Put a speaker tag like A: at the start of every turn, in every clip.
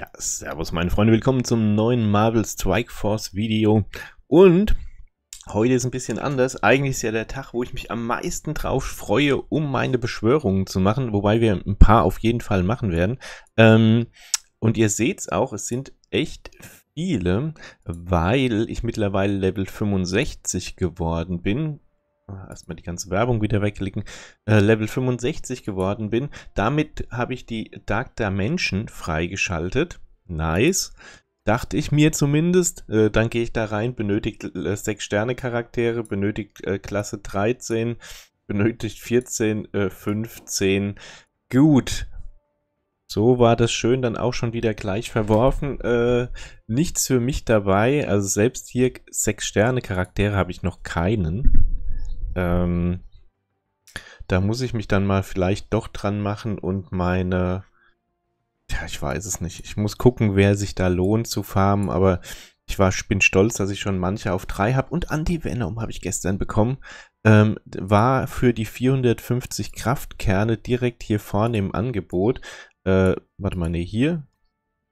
A: Ja, servus meine Freunde, willkommen zum neuen Marvel Strike Force Video. Und heute ist ein bisschen anders. Eigentlich ist ja der Tag, wo ich mich am meisten drauf freue, um meine Beschwörungen zu machen. Wobei wir ein paar auf jeden Fall machen werden. Ähm, und ihr seht es auch, es sind echt viele, weil ich mittlerweile Level 65 geworden bin erstmal die ganze Werbung wieder wegklicken, äh, Level 65 geworden bin. Damit habe ich die Dark Dimension freigeschaltet. Nice. Dachte ich mir zumindest. Äh, dann gehe ich da rein, benötigt äh, 6 Sterne Charaktere, benötigt äh, Klasse 13, benötigt 14, 15. Äh, Gut. So war das schön dann auch schon wieder gleich verworfen. Äh, nichts für mich dabei. Also selbst hier 6 Sterne Charaktere habe ich noch keinen. Ähm, da muss ich mich dann mal vielleicht doch dran machen und meine. Ja, ich weiß es nicht. Ich muss gucken, wer sich da lohnt zu farmen, aber ich war, bin stolz, dass ich schon manche auf 3 habe. Und Anti-Venom habe ich gestern bekommen. Ähm, war für die 450 Kraftkerne direkt hier vorne im Angebot. Äh, warte mal, ne, hier.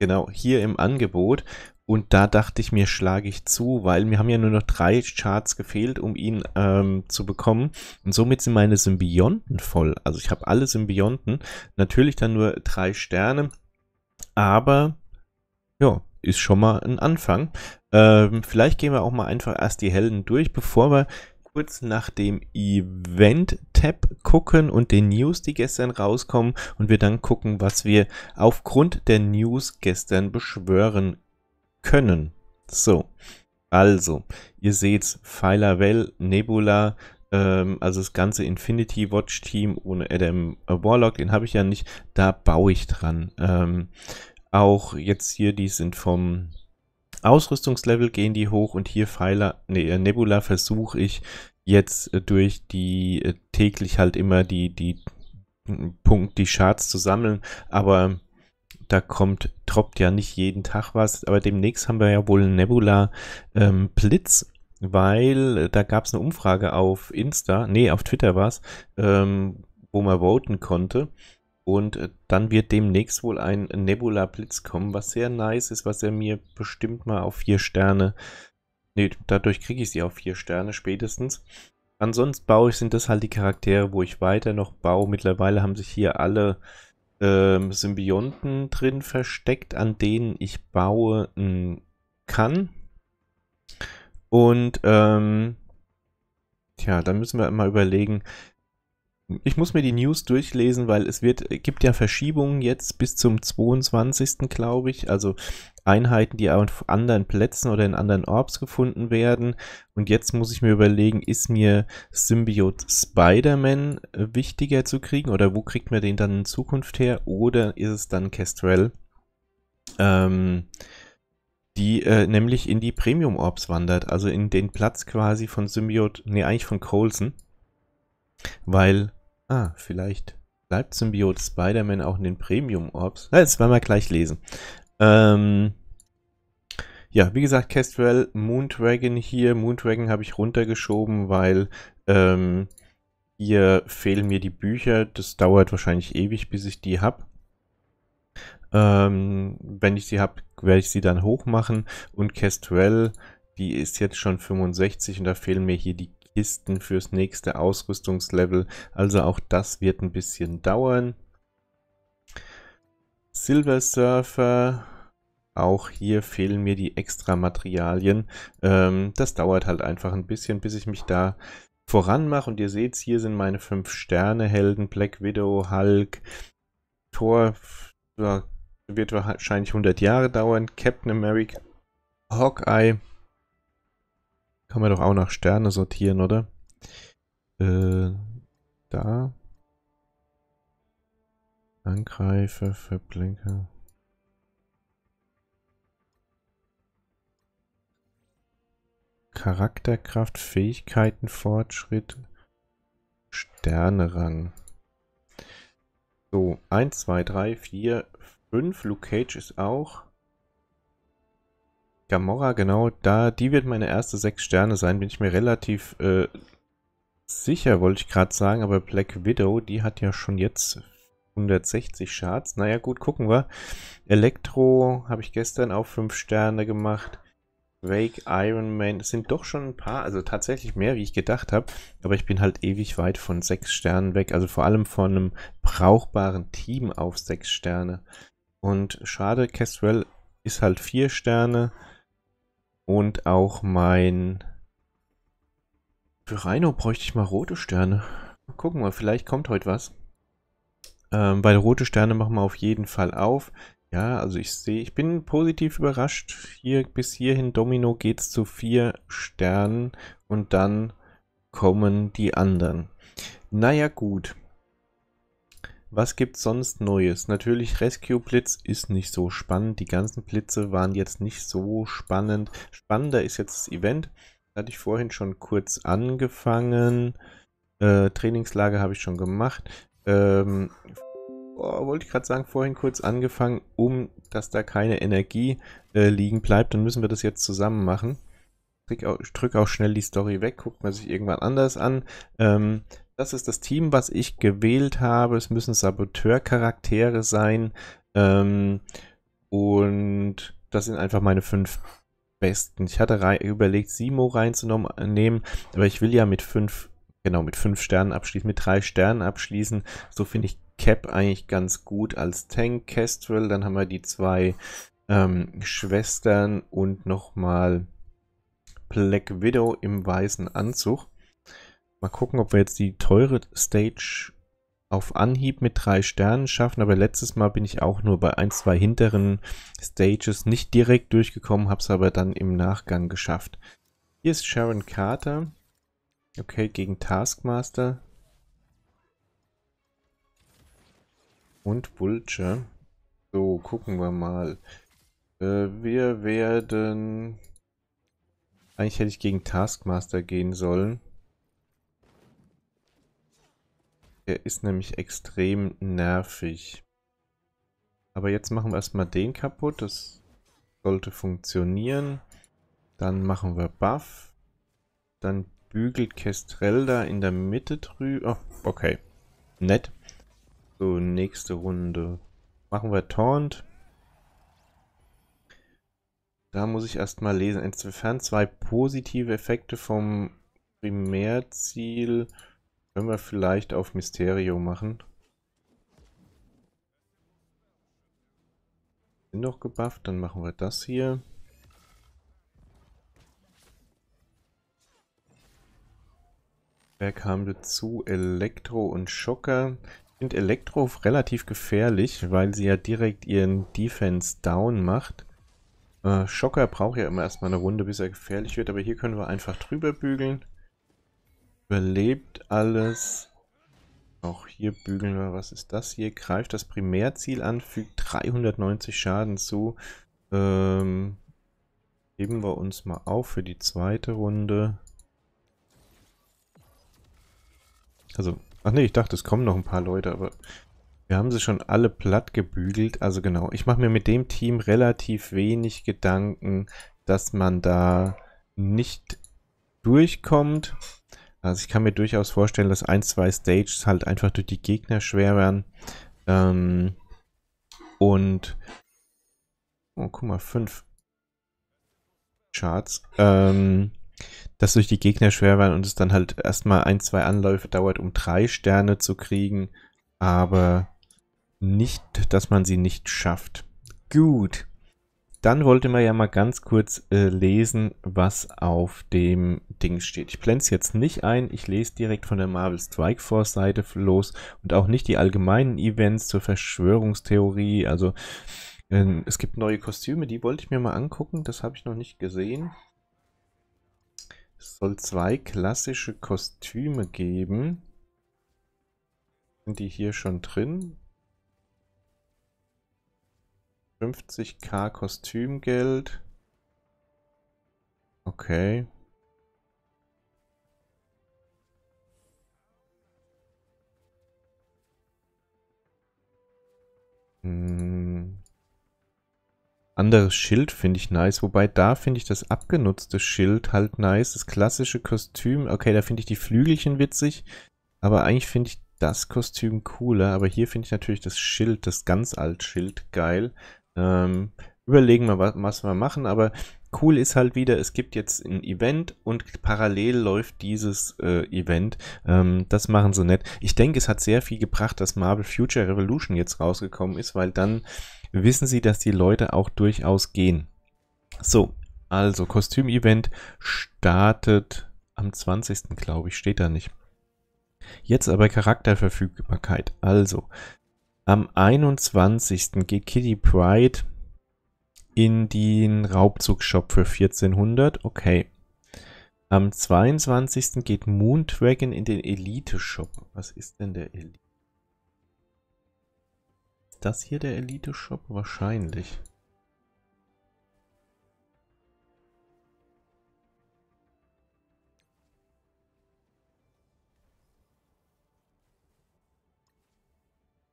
A: Genau, hier im Angebot. Und da dachte ich mir, schlage ich zu, weil mir haben ja nur noch drei Charts gefehlt, um ihn ähm, zu bekommen. Und somit sind meine Symbionten voll. Also ich habe alle Symbionten. Natürlich dann nur drei Sterne. Aber ja, ist schon mal ein Anfang. Ähm, vielleicht gehen wir auch mal einfach erst die Helden durch, bevor wir kurz nach dem Event-Tab gucken und den News, die gestern rauskommen und wir dann gucken, was wir aufgrund der News gestern beschwören können können. So, also, ihr seht Well, Nebula, ähm, also das ganze Infinity Watch Team ohne Adam Warlock, den habe ich ja nicht, da baue ich dran. Ähm, auch jetzt hier, die sind vom Ausrüstungslevel gehen die hoch und hier Pfeiler, nee, äh, Nebula versuche ich jetzt äh, durch die äh, täglich halt immer die, die Punkt, die Charts zu sammeln, aber da kommt, troppt ja nicht jeden Tag was, aber demnächst haben wir ja wohl einen Nebula ähm, Blitz weil äh, da gab es eine Umfrage auf Insta, nee, auf Twitter war es, ähm, wo man voten konnte. Und äh, dann wird demnächst wohl ein Nebula Blitz kommen, was sehr nice ist, was er mir bestimmt mal auf vier Sterne. Ne, dadurch kriege ich sie auf vier Sterne spätestens. Ansonsten baue ich, sind das halt die Charaktere, wo ich weiter noch baue. Mittlerweile haben sich hier alle ähm, Symbionten drin versteckt, an denen ich bauen kann. Und ähm, tja, dann müssen wir mal überlegen. Ich muss mir die News durchlesen, weil es wird, äh, gibt ja Verschiebungen jetzt bis zum 22. glaube ich. Also Einheiten, die auf anderen Plätzen oder in anderen Orbs gefunden werden. Und jetzt muss ich mir überlegen, ist mir Symbiot Spider-Man äh, wichtiger zu kriegen oder wo kriegt man den dann in Zukunft her? Oder ist es dann Kestrel, ähm, die äh, nämlich in die Premium Orbs wandert, also in den Platz quasi von Symbiot, nee, eigentlich von Coulson. Weil, ah, vielleicht bleibt Symbiot Spider-Man auch in den Premium Orbs. Na, jetzt wollen wir gleich lesen. Ähm, ja, wie gesagt, Castrell Moondragon hier. Moondragon habe ich runtergeschoben, weil ähm, hier fehlen mir die Bücher. Das dauert wahrscheinlich ewig, bis ich die habe. Ähm, wenn ich sie habe, werde ich sie dann hochmachen. Und Kestrel, die ist jetzt schon 65 und da fehlen mir hier die Kisten fürs nächste Ausrüstungslevel. Also auch das wird ein bisschen dauern. Silver Surfer auch hier fehlen mir die extra Materialien. Ähm, das dauert halt einfach ein bisschen, bis ich mich da voranmache. Und ihr seht, hier sind meine fünf Sterne-Helden, Black Widow, Hulk, Thor, ja, wird wahrscheinlich 100 Jahre dauern, Captain America, Hawkeye. Kann man doch auch nach Sterne sortieren, oder? Äh, da. Angreifer, Verblinker. Charakterkraft, Fähigkeiten, Fortschritt, Sternerang. So, 1, 2, 3, 4, 5. Luke Cage ist auch. Gamora, genau, da, die wird meine erste 6 Sterne sein, bin ich mir relativ äh, sicher, wollte ich gerade sagen, aber Black Widow, die hat ja schon jetzt 160 Charts. Naja, gut, gucken wir. Elektro habe ich gestern auch 5 Sterne gemacht. Wake, Iron Man, es sind doch schon ein paar, also tatsächlich mehr, wie ich gedacht habe, aber ich bin halt ewig weit von sechs Sternen weg, also vor allem von einem brauchbaren Team auf sechs Sterne. Und schade, Caswell ist halt vier Sterne und auch mein... Für Rhino bräuchte ich mal rote Sterne. Mal Gucken mal, vielleicht kommt heute was. Ähm, weil rote Sterne machen wir auf jeden Fall auf. Ja, also ich sehe, ich bin positiv überrascht. Hier bis hierhin Domino geht's zu vier Sternen und dann kommen die anderen. Naja, gut. Was gibt's sonst Neues? Natürlich, Rescue Blitz ist nicht so spannend. Die ganzen Blitze waren jetzt nicht so spannend. Spannender ist jetzt das Event. hatte ich vorhin schon kurz angefangen. Äh, Trainingslager habe ich schon gemacht. Ähm, oh, wollte ich gerade sagen, vorhin kurz angefangen, um, dass da keine Energie äh, liegen bleibt, dann müssen wir das jetzt zusammen machen. Ich drücke auch schnell die Story weg, guckt man sich irgendwann anders an. Ähm, das ist das Team, was ich gewählt habe. Es müssen Saboteurcharaktere sein. Ähm, und das sind einfach meine fünf besten. Ich hatte rein, überlegt, Simo reinzunehmen, aber ich will ja mit fünf, genau, mit fünf Sternen abschließen, mit drei Sternen abschließen. So finde ich Cap eigentlich ganz gut als Tank, Kestrel, dann haben wir die zwei ähm, Schwestern und nochmal Black Widow im weißen Anzug. Mal gucken, ob wir jetzt die teure Stage auf Anhieb mit drei Sternen schaffen, aber letztes Mal bin ich auch nur bei ein, zwei hinteren Stages nicht direkt durchgekommen, habe es aber dann im Nachgang geschafft. Hier ist Sharon Carter. Okay, gegen Taskmaster. und Bullsche. So, gucken wir mal. Äh, wir werden... Eigentlich hätte ich gegen Taskmaster gehen sollen. Er ist nämlich extrem nervig. Aber jetzt machen wir erstmal den kaputt. Das sollte funktionieren. Dann machen wir Buff. Dann bügelt Kestrel da in der Mitte drüber. Oh, okay. Nett. So, nächste Runde. Machen wir Taunt. Da muss ich erstmal lesen. Insofern zwei positive Effekte vom Primärziel können wir vielleicht auf Mysterio machen. Sind noch gebufft, dann machen wir das hier. Wer kam dazu? Elektro und Schocker finde Elektroof relativ gefährlich, weil sie ja direkt ihren Defense down macht. Äh, Schocker braucht ja immer erstmal eine Runde, bis er gefährlich wird, aber hier können wir einfach drüber bügeln. Überlebt alles. Auch hier bügeln wir, was ist das hier? Greift das Primärziel an, fügt 390 Schaden zu. Ähm, heben wir uns mal auf für die zweite Runde. Also Ach nee, ich dachte, es kommen noch ein paar Leute, aber wir haben sie schon alle platt gebügelt. Also genau, ich mache mir mit dem Team relativ wenig Gedanken, dass man da nicht durchkommt. Also ich kann mir durchaus vorstellen, dass ein, zwei Stages halt einfach durch die Gegner schwer werden. Ähm, und... Oh, guck mal, fünf Charts. Ähm, dass durch die Gegner schwer waren und es dann halt erstmal ein, zwei Anläufe dauert, um drei Sterne zu kriegen, aber nicht, dass man sie nicht schafft. Gut. Dann wollte man ja mal ganz kurz äh, lesen, was auf dem Ding steht. Ich blende es jetzt nicht ein, ich lese direkt von der Marvel Strike Force Seite los und auch nicht die allgemeinen Events zur Verschwörungstheorie. Also äh, es gibt neue Kostüme, die wollte ich mir mal angucken, das habe ich noch nicht gesehen. Es soll zwei klassische Kostüme geben. Sind die hier schon drin? 50k Kostümgeld. Okay. Hm. Anderes Schild finde ich nice, wobei da finde ich das abgenutzte Schild halt nice, das klassische Kostüm. Okay, da finde ich die Flügelchen witzig, aber eigentlich finde ich das Kostüm cooler. Aber hier finde ich natürlich das Schild, das ganz alt Schild geil. Ähm, überlegen wir, was, was wir machen, aber cool ist halt wieder, es gibt jetzt ein Event und parallel läuft dieses äh, Event. Ähm, das machen sie nett. Ich denke, es hat sehr viel gebracht, dass Marvel Future Revolution jetzt rausgekommen ist, weil dann wissen sie, dass die Leute auch durchaus gehen. So, also Kostüm-Event startet am 20. glaube ich, steht da nicht. Jetzt aber Charakterverfügbarkeit. Also, am 21. geht Kitty Pride in den Raubzugshop für 1400. Okay. Am 22. geht Moon Dragon in den Elite-Shop. Was ist denn der Elite? das hier der Elite-Shop? Wahrscheinlich.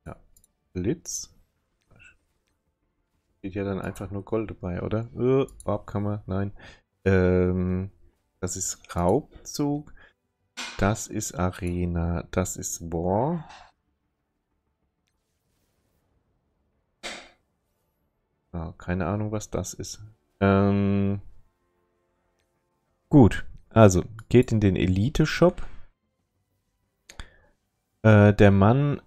A: Ja, Blitz. Geht ja dann einfach nur Gold dabei, oder? Äh, Barbkammer, nein. Ähm, das ist Raubzug. Das ist Arena. Das ist War. Ah, keine Ahnung, was das ist. Ähm, gut, also geht in den Elite-Shop. Äh, der Mann,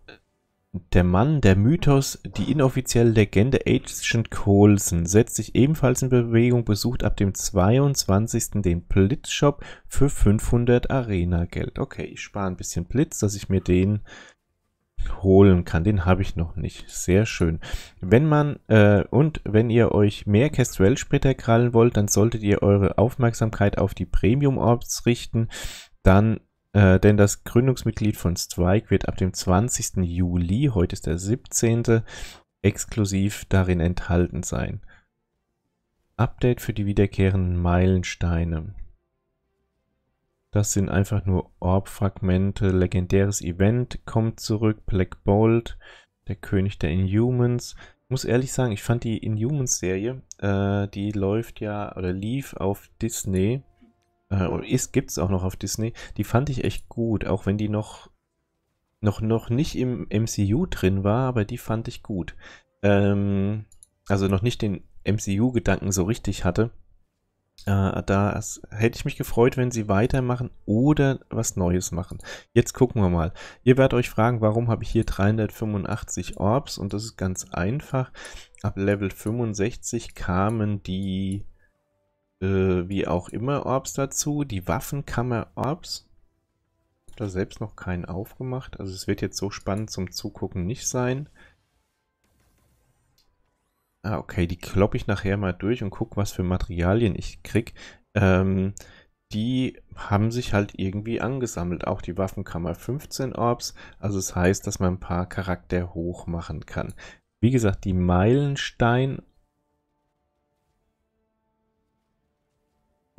A: der Mann, der Mythos, die inoffizielle Legende Agent Coulson setzt sich ebenfalls in Bewegung, besucht ab dem 22. den Blitz-Shop für 500 Arena-Geld. Okay, ich spare ein bisschen Blitz, dass ich mir den holen kann. Den habe ich noch nicht. Sehr schön. Wenn man äh, und wenn ihr euch mehr Kestrel-Splitter krallen wollt, dann solltet ihr eure Aufmerksamkeit auf die Premium-Orbs richten. Dann äh, denn das Gründungsmitglied von Strike wird ab dem 20. Juli, heute ist der 17., exklusiv darin enthalten sein. Update für die wiederkehrenden Meilensteine. Das sind einfach nur Orb-Fragmente. Legendäres Event kommt zurück. Black Bolt, der König der Inhumans. Ich muss ehrlich sagen, ich fand die Inhumans-Serie, äh, die läuft ja oder lief auf Disney. Äh, oder gibt es auch noch auf Disney. Die fand ich echt gut, auch wenn die noch, noch, noch nicht im MCU drin war, aber die fand ich gut. Ähm, also noch nicht den MCU-Gedanken so richtig hatte. Äh, da hätte ich mich gefreut, wenn sie weitermachen oder was Neues machen. Jetzt gucken wir mal. Ihr werdet euch fragen, warum habe ich hier 385 Orbs? Und das ist ganz einfach. Ab Level 65 kamen die, äh, wie auch immer, Orbs dazu. Die Waffenkammer Orbs. Da selbst noch keinen aufgemacht. Also es wird jetzt so spannend zum Zugucken nicht sein. Ah, okay, die kloppe ich nachher mal durch und gucke, was für Materialien ich krieg. Ähm, die haben sich halt irgendwie angesammelt. Auch die Waffenkammer 15 Orbs. Also es das heißt, dass man ein paar Charakter hoch machen kann. Wie gesagt, die Meilenstein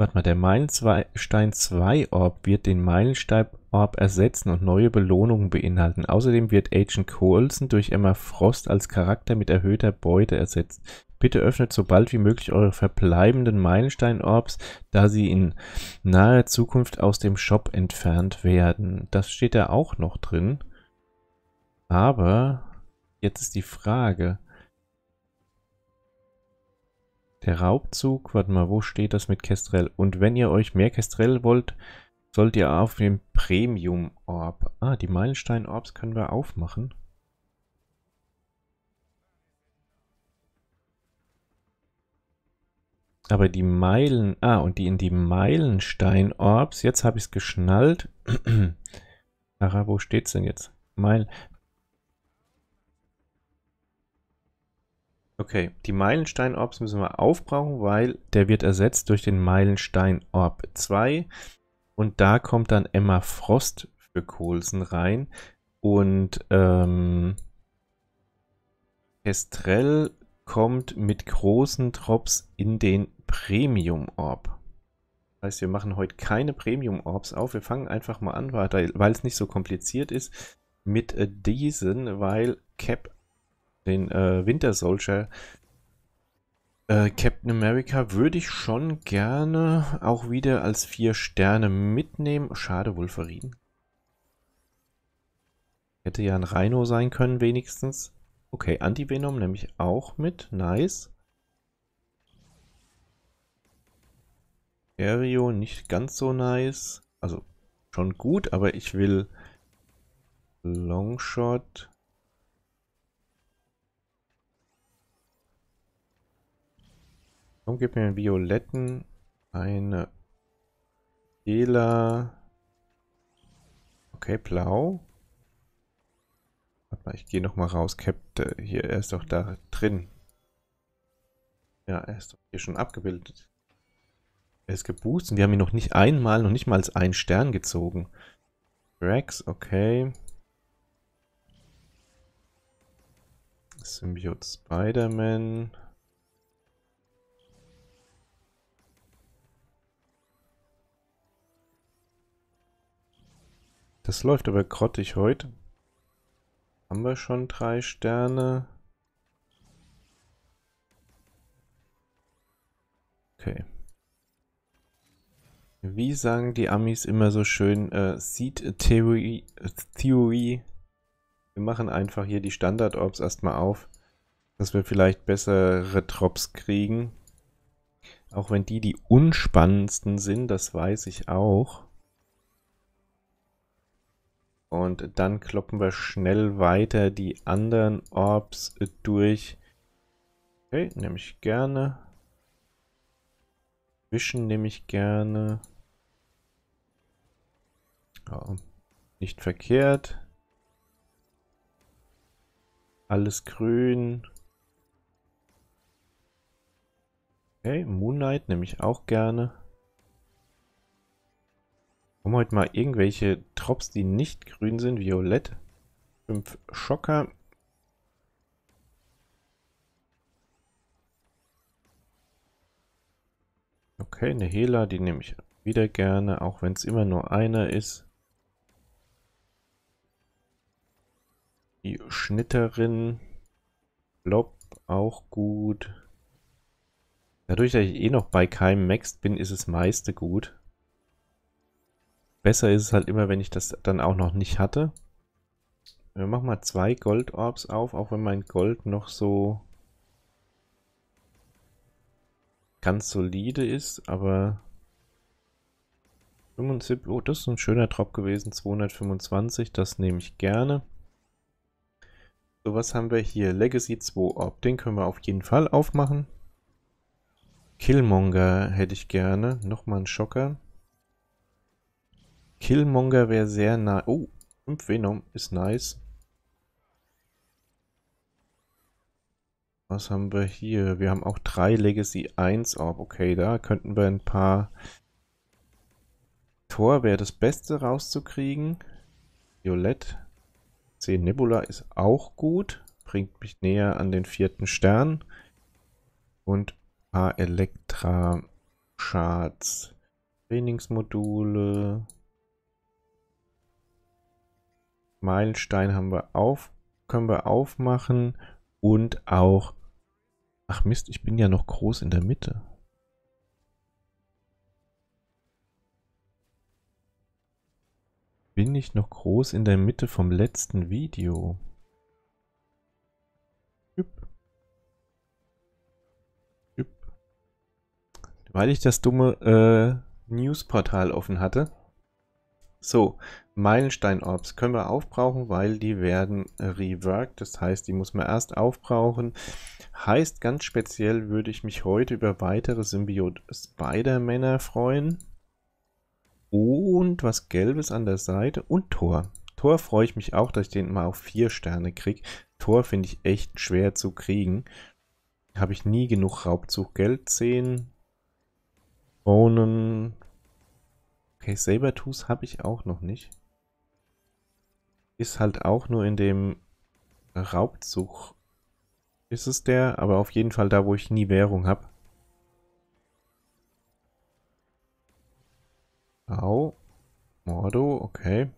A: Warte mal, der Meilenstein 2 Orb wird den Meilenstein Orb ersetzen und neue Belohnungen beinhalten. Außerdem wird Agent Coulson durch Emma Frost als Charakter mit erhöhter Beute ersetzt. Bitte öffnet so bald wie möglich eure verbleibenden Meilenstein-Orbs, da sie in naher Zukunft aus dem Shop entfernt werden. Das steht da auch noch drin. Aber jetzt ist die Frage, der Raubzug, warte mal, wo steht das mit Kestrel? Und wenn ihr euch mehr Kestrel wollt, sollt ihr auf dem Premium Orb. Ah, die Meilenstein Orbs können wir aufmachen. Aber die Meilen, ah, und die in die Meilenstein Orbs, jetzt habe ich es geschnallt. Aha, wo steht es denn jetzt? Meilen. Okay, die Meilenstein-Orbs müssen wir aufbrauchen, weil der wird ersetzt durch den Meilenstein-Orb 2. Und da kommt dann Emma Frost für Kohlsen rein. Und ähm, Kestrel kommt mit großen Drops in den Premium-Orb. Das heißt, wir machen heute keine Premium-Orbs auf. Wir fangen einfach mal an, weil es nicht so kompliziert ist, mit äh, diesen, weil Cap den äh, Winter Soldier äh, Captain America würde ich schon gerne auch wieder als vier Sterne mitnehmen. Schade, Wolverine. Hätte ja ein Rhino sein können wenigstens. Okay, Anti-Venom nehme ich auch mit. Nice. Aereo nicht ganz so nice. Also schon gut, aber ich will Longshot. Warum gibt mir einen violetten, eine Hela. Okay, blau. Warte mal, ich gehe nochmal raus. Captain, äh, hier, er ist doch da drin. Ja, er ist doch hier schon abgebildet. Er ist geboost und wir haben ihn noch nicht einmal, noch nicht mal als einen Stern gezogen. Rex, okay. Symbiote Spider-Man. Das läuft aber grottig heute. Haben wir schon drei Sterne? Okay. Wie sagen die Amis immer so schön, äh, Seed Theory, Theory. Wir machen einfach hier die Standard-Orbs erstmal auf, dass wir vielleicht bessere Drops kriegen. Auch wenn die die unspannendsten sind, das weiß ich auch. Und dann kloppen wir schnell weiter die anderen Orbs durch. Okay, nehme ich gerne. Wischen nehme ich gerne. Oh, nicht verkehrt. Alles grün. Okay, Moonlight nehme ich auch gerne. Haben heute mal irgendwelche Drops, die nicht grün sind. Violett. 5 Schocker. Okay, eine Hela, die nehme ich wieder gerne, auch wenn es immer nur einer ist. Die Schnitterin. Blob, auch gut. Dadurch, dass ich eh noch bei keinem Max bin, ist es meiste gut. Besser ist es halt immer, wenn ich das dann auch noch nicht hatte. Wir machen mal zwei Gold-Orbs auf, auch wenn mein Gold noch so ganz solide ist, aber 75, oh, das ist ein schöner Drop gewesen, 225, das nehme ich gerne. So, was haben wir hier? Legacy 2 Orb, den können wir auf jeden Fall aufmachen. Killmonger hätte ich gerne, nochmal ein Schocker. Killmonger wäre sehr nah. Oh, 5 Venom ist nice. Was haben wir hier? Wir haben auch drei Legacy 1 Orb. Okay, da könnten wir ein paar Tor wäre das Beste rauszukriegen. Violett. 10 Nebula ist auch gut. Bringt mich näher an den vierten Stern. Und ein paar elektra charts Trainingsmodule. Meilenstein haben wir auf, können wir aufmachen und auch, ach Mist, ich bin ja noch groß in der Mitte. Bin ich noch groß in der Mitte vom letzten Video? Weil ich das dumme äh, Newsportal offen hatte. So, Meilenstein-Orbs können wir aufbrauchen, weil die werden reworked. Das heißt, die muss man erst aufbrauchen. Heißt, ganz speziell würde ich mich heute über weitere Symbiot-Spider-Männer freuen. Und was Gelbes an der Seite und Tor. Tor freue ich mich auch, dass ich den immer auf vier Sterne kriege. Tor finde ich echt schwer zu kriegen. Habe ich nie genug Raubzug Geld 10 Kronen, Okay, Sabertooth habe ich auch noch nicht. Ist halt auch nur in dem Raubzug. Ist es der, aber auf jeden Fall da, wo ich nie Währung habe. Au. Mordo, okay.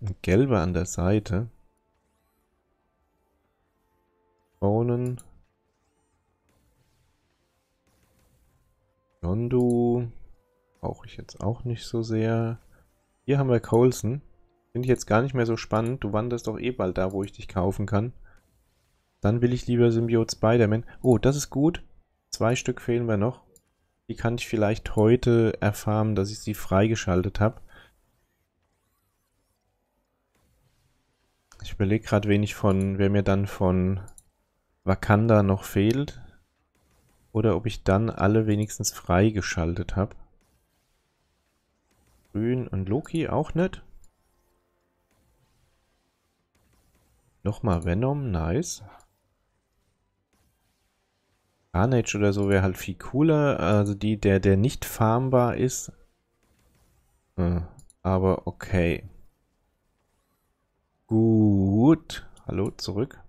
A: Ein gelber an der Seite. jetzt auch nicht so sehr. Hier haben wir Colson. Finde ich jetzt gar nicht mehr so spannend. Du wanderst doch eh bald da, wo ich dich kaufen kann. Dann will ich lieber Symbiot Spider-Man. Oh, das ist gut. Zwei Stück fehlen mir noch. Die kann ich vielleicht heute erfahren, dass ich sie freigeschaltet habe. Ich überlege gerade, wenig von, wer mir dann von Wakanda noch fehlt. Oder ob ich dann alle wenigstens freigeschaltet habe. Grün und Loki auch nicht. Nochmal Venom, nice. Carnage oder so wäre halt viel cooler. Also die, der, der nicht farmbar ist. Hm, aber okay. Gut. Hallo, zurück.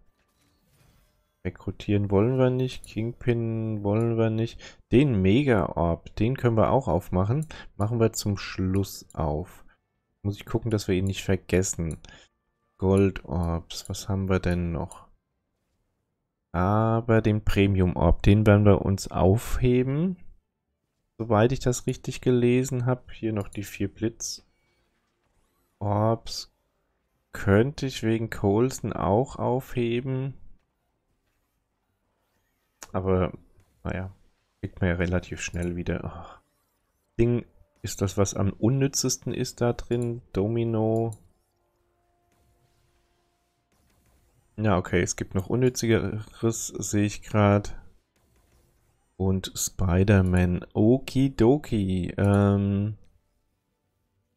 A: Rekrutieren wollen wir nicht. Kingpin wollen wir nicht. Den Mega-Orb, den können wir auch aufmachen. Machen wir zum Schluss auf. Muss ich gucken, dass wir ihn nicht vergessen. Gold-Orbs, was haben wir denn noch? Aber den Premium-Orb, den werden wir uns aufheben. Soweit ich das richtig gelesen habe. Hier noch die vier Blitz-Orbs. Könnte ich wegen Colson auch aufheben. Aber naja, kriegt man ja relativ schnell wieder. Ach. Ding ist das, was am unnützesten ist da drin. Domino. Ja, okay, es gibt noch unnützigeres, sehe ich gerade. Und Spider-Man. Okidoki. Ähm,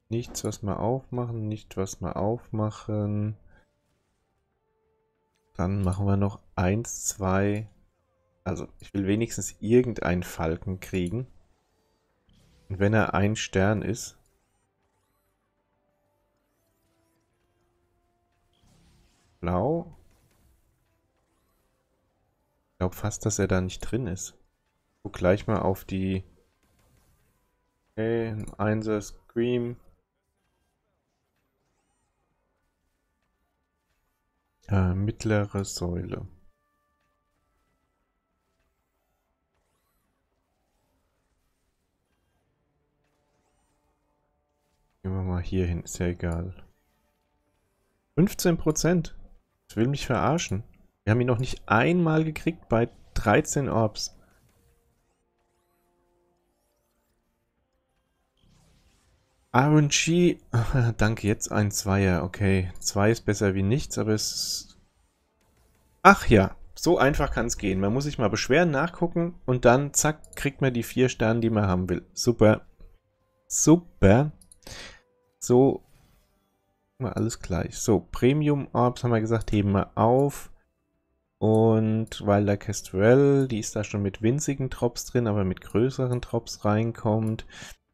A: nichts, was wir aufmachen, nicht, was wir aufmachen. Dann machen wir noch eins, zwei. Also, ich will wenigstens irgendeinen Falken kriegen. Und wenn er ein Stern ist... Blau. Ich glaube fast, dass er da nicht drin ist. Guck gleich mal auf die... Okay, ein Einser Scream. Äh, mittlere Säule. Gehen wir mal hier hin, ist ja egal. 15 Prozent. Ich will mich verarschen. Wir haben ihn noch nicht einmal gekriegt bei 13 Orbs. RNG, danke, jetzt ein Zweier, okay. Zwei ist besser wie nichts, aber es Ach ja, so einfach kann es gehen. Man muss sich mal beschweren, nachgucken und dann, zack, kriegt man die vier Sterne, die man haben will. Super. Super. So, immer alles gleich. So, Premium Orbs haben wir gesagt, heben wir auf. Und Wilder Kestrel, die ist da schon mit winzigen Drops drin, aber mit größeren Drops reinkommt.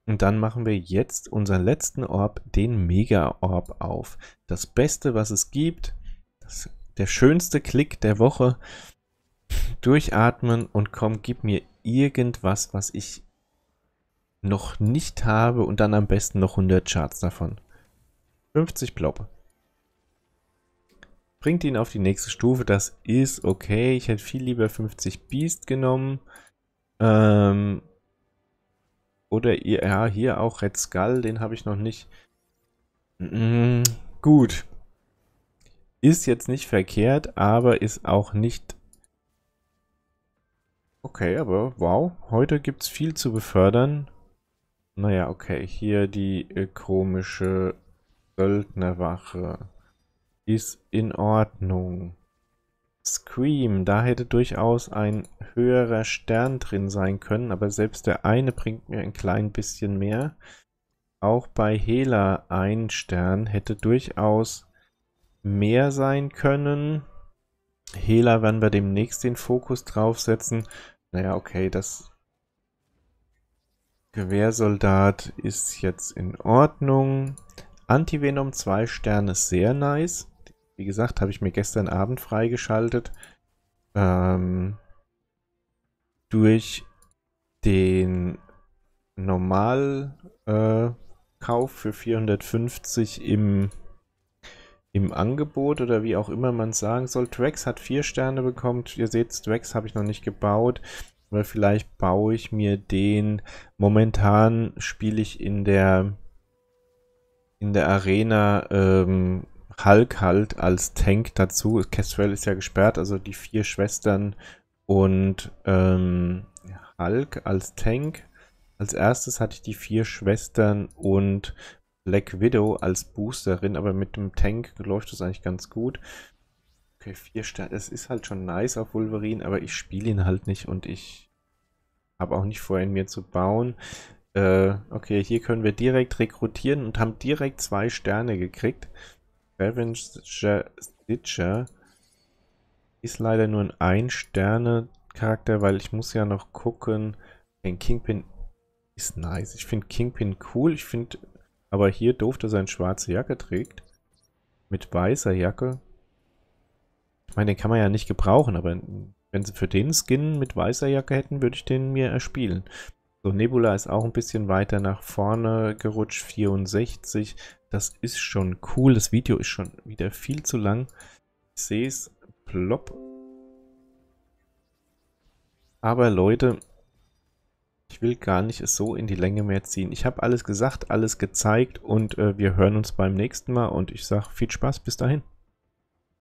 A: Und dann machen wir jetzt unseren letzten Orb, den Mega Orb, auf. Das Beste, was es gibt. Das, der schönste Klick der Woche. Durchatmen und komm, gib mir irgendwas, was ich noch nicht habe und dann am besten noch 100 Charts davon. 50 Blob. Bringt ihn auf die nächste Stufe, das ist okay. Ich hätte viel lieber 50 Beast genommen. Ähm, oder ihr, ja, hier auch Red Skull, den habe ich noch nicht. Mm, gut. Ist jetzt nicht verkehrt, aber ist auch nicht... Okay, aber wow, heute gibt es viel zu befördern. Naja, okay. Hier die äh, komische Söldnerwache. Ist in Ordnung. Scream, da hätte durchaus ein höherer Stern drin sein können, aber selbst der eine bringt mir ein klein bisschen mehr. Auch bei Hela ein Stern hätte durchaus mehr sein können. Hela werden wir demnächst den Fokus draufsetzen. Naja, okay, das Gewehrsoldat ist jetzt in Ordnung. Antivenom 2 Sterne ist sehr nice. Wie gesagt, habe ich mir gestern Abend freigeschaltet. Ähm, durch den Normalkauf äh, für 450 im, im Angebot oder wie auch immer man sagen soll. Drex hat 4 Sterne bekommen. Ihr seht, Drex habe ich noch nicht gebaut. Weil vielleicht baue ich mir den. Momentan spiele ich in der in der Arena ähm, Hulk halt als Tank dazu. Castrell ist ja gesperrt, also die vier Schwestern und ähm, Hulk als Tank. Als erstes hatte ich die vier Schwestern und Black Widow als Boosterin, aber mit dem Tank läuft das eigentlich ganz gut. Okay, vier Sterne. Es ist halt schon nice auf Wolverine, aber ich spiele ihn halt nicht und ich habe auch nicht vor, ihn mir zu bauen. Äh, okay, hier können wir direkt rekrutieren und haben direkt zwei Sterne gekriegt. Revenger Stitcher ist leider nur ein Ein-Sterne-Charakter, weil ich muss ja noch gucken. Den Kingpin ist nice. Ich finde Kingpin cool. Ich finde aber hier doof, dass er eine schwarze Jacke trägt. Mit weißer Jacke. Ich meine, den kann man ja nicht gebrauchen, aber wenn sie für den Skin mit weißer Jacke hätten, würde ich den mir erspielen. So, Nebula ist auch ein bisschen weiter nach vorne gerutscht, 64. Das ist schon cool. Das Video ist schon wieder viel zu lang. Ich sehe es, plopp. Aber Leute, ich will gar nicht es so in die Länge mehr ziehen. Ich habe alles gesagt, alles gezeigt und äh, wir hören uns beim nächsten Mal und ich sage viel Spaß bis dahin.